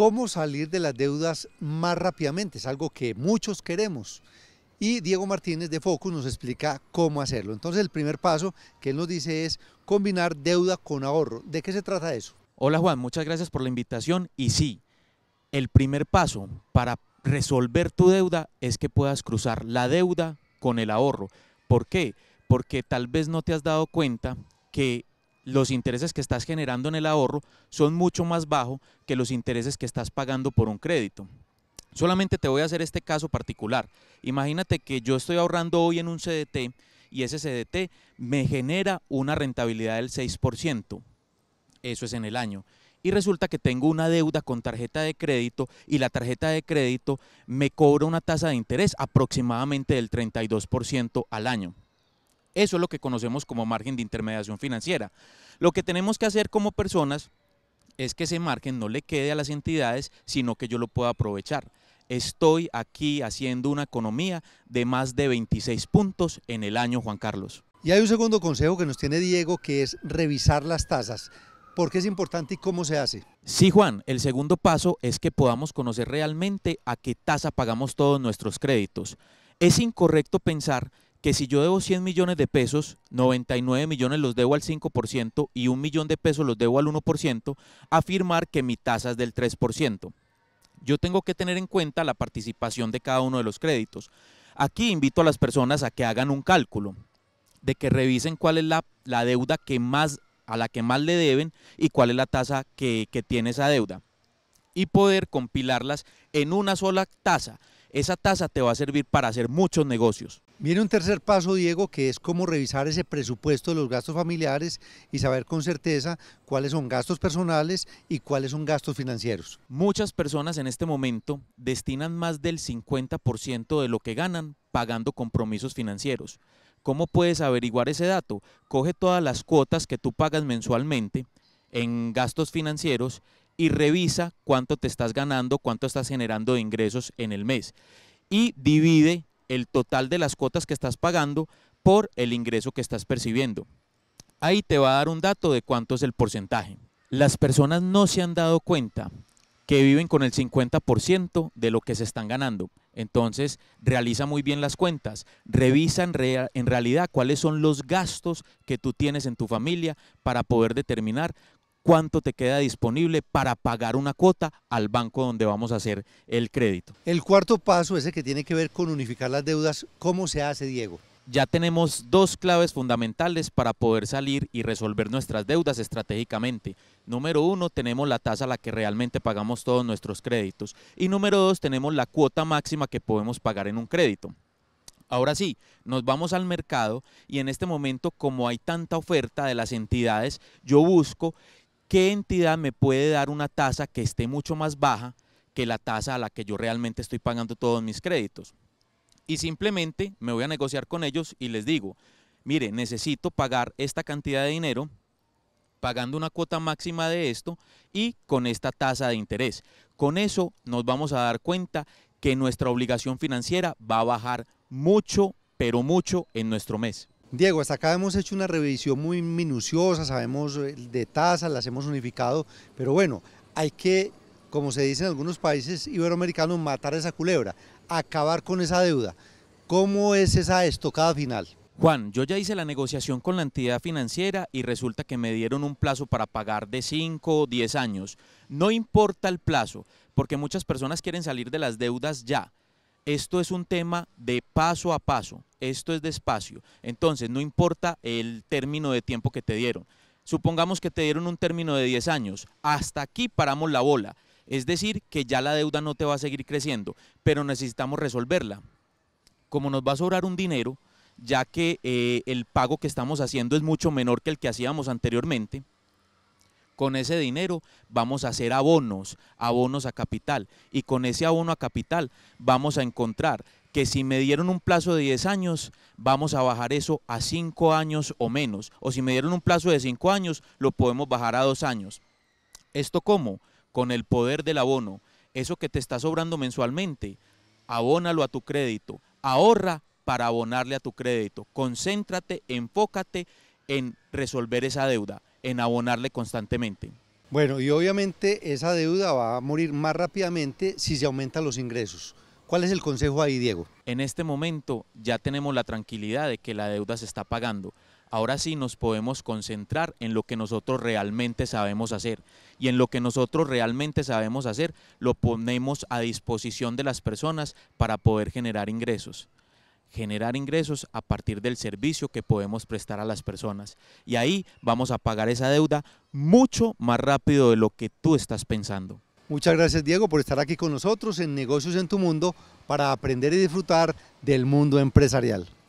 cómo salir de las deudas más rápidamente, es algo que muchos queremos. Y Diego Martínez de Focus nos explica cómo hacerlo. Entonces el primer paso que él nos dice es combinar deuda con ahorro. ¿De qué se trata eso? Hola Juan, muchas gracias por la invitación. Y sí, el primer paso para resolver tu deuda es que puedas cruzar la deuda con el ahorro. ¿Por qué? Porque tal vez no te has dado cuenta que los intereses que estás generando en el ahorro son mucho más bajos que los intereses que estás pagando por un crédito. Solamente te voy a hacer este caso particular. Imagínate que yo estoy ahorrando hoy en un CDT y ese CDT me genera una rentabilidad del 6%. Eso es en el año. Y resulta que tengo una deuda con tarjeta de crédito y la tarjeta de crédito me cobra una tasa de interés aproximadamente del 32% al año. Eso es lo que conocemos como margen de intermediación financiera. Lo que tenemos que hacer como personas es que ese margen no le quede a las entidades, sino que yo lo pueda aprovechar. Estoy aquí haciendo una economía de más de 26 puntos en el año, Juan Carlos. Y hay un segundo consejo que nos tiene Diego, que es revisar las tasas. ¿Por qué es importante y cómo se hace? Sí, Juan, el segundo paso es que podamos conocer realmente a qué tasa pagamos todos nuestros créditos. Es incorrecto pensar que si yo debo 100 millones de pesos, 99 millones los debo al 5% y un millón de pesos los debo al 1%, afirmar que mi tasa es del 3%. Yo tengo que tener en cuenta la participación de cada uno de los créditos. Aquí invito a las personas a que hagan un cálculo, de que revisen cuál es la, deuda que más, a la que más le deben y cuál es la tasa que tiene esa deuda. Y poder compilarlas en una sola tasa. Esa tasa te va a servir para hacer muchos negocios. Viene un tercer paso, Diego, que es cómo revisar ese presupuesto de los gastos familiares y saber con certeza cuáles son gastos personales y cuáles son gastos financieros. Muchas personas en este momento destinan más del 50% de lo que ganan pagando compromisos financieros. ¿Cómo puedes averiguar ese dato? Coge todas las cuotas que tú pagas mensualmente en gastos financieros y revisa cuánto te estás ganando, cuánto estás generando de ingresos en el mes. Y divide el total de las cuotas que estás pagando por el ingreso que estás percibiendo. Ahí te va a dar un dato de cuánto es el porcentaje. Las personas no se han dado cuenta que viven con el 50% de lo que se están ganando. Entonces, realiza muy bien las cuentas, revisa en, en, realidad cuáles son los gastos que tú tienes en tu familia para poder determinar cuánto te queda disponible para pagar una cuota al banco donde vamos a hacer el crédito. El cuarto paso es el que tiene que ver con unificar las deudas. ¿Cómo se hace, Diego? Ya tenemos dos claves fundamentales para poder salir y resolver nuestras deudas estratégicamente. Número uno, tenemos la tasa a la que realmente pagamos todos nuestros créditos. Y número dos, tenemos la cuota máxima que podemos pagar en un crédito. Ahora sí, nos vamos al mercado y en este momento como hay tanta oferta de las entidades, yo busco ¿qué entidad me puede dar una tasa que esté mucho más baja que la tasa a la que yo realmente estoy pagando todos mis créditos? Y simplemente me voy a negociar con ellos y les digo, mire, necesito pagar esta cantidad de dinero pagando una cuota máxima de esto y con esta tasa de interés. Con eso nos vamos a dar cuenta que nuestra obligación financiera va a bajar mucho, pero mucho en nuestro mes. Diego, hasta acá hemos hecho una revisión muy minuciosa, sabemos eh, de tasas, las hemos unificado, pero bueno, hay que, como se dice en algunos países iberoamericanos, matar esa culebra, acabar con esa deuda. ¿Cómo es esa estocada final? Juan, yo ya hice la negociación con la entidad financiera y resulta que me dieron un plazo para pagar de 5 o 10 años. No importa el plazo, porque muchas personas quieren salir de las deudas ya. Esto es un tema de paso a paso, esto es despacio. Entonces, no importa el término de tiempo que te dieron. Supongamos que te dieron un término de 10 años. Hasta aquí paramos la bola. Es decir, que ya la deuda no te va a seguir creciendo, pero necesitamos resolverla. Como nos va a sobrar un dinero, ya que eh, el pago que estamos haciendo es mucho menor que el que hacíamos anteriormente, con ese dinero vamos a hacer abonos, abonos a capital. Y con ese abono a capital vamos a encontrar que si me dieron un plazo de 10 años, vamos a bajar eso a 5 años o menos. O si me dieron un plazo de 5 años, lo podemos bajar a 2 años. ¿Esto cómo? Con el poder del abono. Eso que te está sobrando mensualmente, abónalo a tu crédito. Ahorra para abonarle a tu crédito. Concéntrate, enfócate en resolver esa deuda en abonarle constantemente. Bueno, y obviamente esa deuda va a morir más rápidamente si se aumentan los ingresos. ¿Cuál es el consejo ahí, Diego? En este momento ya tenemos la tranquilidad de que la deuda se está pagando. Ahora sí nos podemos concentrar en lo que nosotros realmente sabemos hacer. Y en lo que nosotros realmente sabemos hacer, lo ponemos a disposición de las personas para poder generar ingresos generar ingresos a partir del servicio que podemos prestar a las personas. Y ahí vamos a pagar esa deuda mucho más rápido de lo que tú estás pensando. Muchas gracias Diego por estar aquí con nosotros en Negocios en tu Mundo para aprender y disfrutar del mundo empresarial.